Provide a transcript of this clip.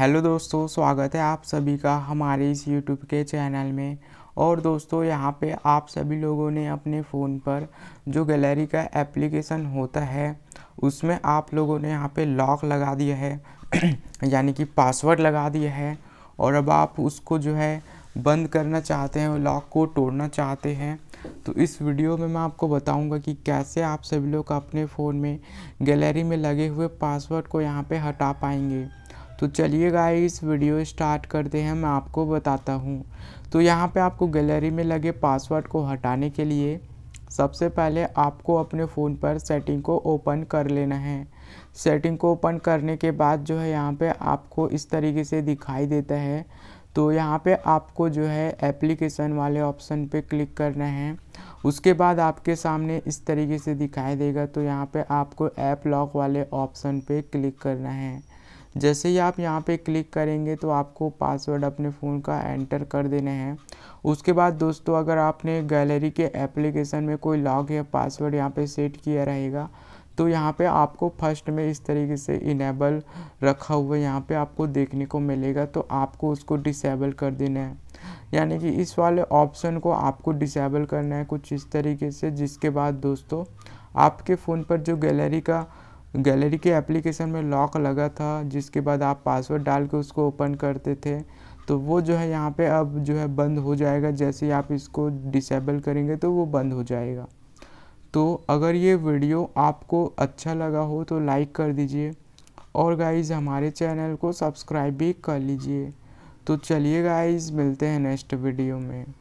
hello दोस्तों स्वागत है आप सभी का हमारे इस यूट्यूब के चैनल में और दोस्तों यहाँ पे आप सभी लोगों ने अपने फ़ोन पर जो गैलरी का एप्लीकेशन होता है उसमें आप लोगों ने यहाँ पे लॉक लगा दिया है यानी कि पासवर्ड लगा दिया है और अब आप उसको जो है बंद करना चाहते हैं लॉक को तोड़ना चाहते हैं तो इस वीडियो में मैं आपको बताऊंगा कि कैसे आप सभी लोग अपने फ़ोन में गैलरी में लगे हुए पासवर्ड को यहाँ पे हटा पाएंगे तो चलिए गाइस वीडियो स्टार्ट करते हैं मैं आपको बताता हूँ तो यहाँ पे आपको गैलरी में लगे पासवर्ड को हटाने के लिए सबसे पहले आपको अपने फ़ोन पर सेटिंग को ओपन कर लेना है सेटिंग को ओपन करने के बाद जो है यहाँ पे आपको इस तरीके से दिखाई देता है तो यहाँ पे आपको जो है एप्लीकेशन वाले ऑप्शन पे क्लिक करना है उसके बाद आपके सामने इस तरीके से दिखाई देगा तो यहाँ पे आपको ऐप लॉक वाले ऑप्शन पे क्लिक करना है जैसे ही आप यहाँ पे क्लिक करेंगे तो आपको पासवर्ड अपने फ़ोन का एंटर कर देना है उसके बाद दोस्तों अगर आपने गैलरी के एप्लीकेशन में कोई लॉग या पासवर्ड यहाँ पे सेट किया रहेगा तो यहाँ पे आपको फर्स्ट में इस तरीके से इनेबल रखा हुआ यहाँ पे आपको देखने को मिलेगा तो आपको उसको डिसेबल कर देना है यानी कि इस वाले ऑप्शन को आपको डिसेबल करना है कुछ इस तरीके से जिसके बाद दोस्तों आपके फ़ोन पर जो गैलरी का गैलरी के एप्लीकेशन में लॉक लगा था जिसके बाद आप पासवर्ड डाल के उसको ओपन करते थे तो वो जो है यहाँ पे अब जो है बंद हो जाएगा जैसे ही आप इसको डिसेबल करेंगे तो वो बंद हो जाएगा तो अगर ये वीडियो आपको अच्छा लगा हो तो लाइक कर दीजिए और गाइज़ हमारे चैनल को सब्सक्राइब भी कर लीजिए तो चलिए गाइज़ मिलते हैं नेक्स्ट वीडियो में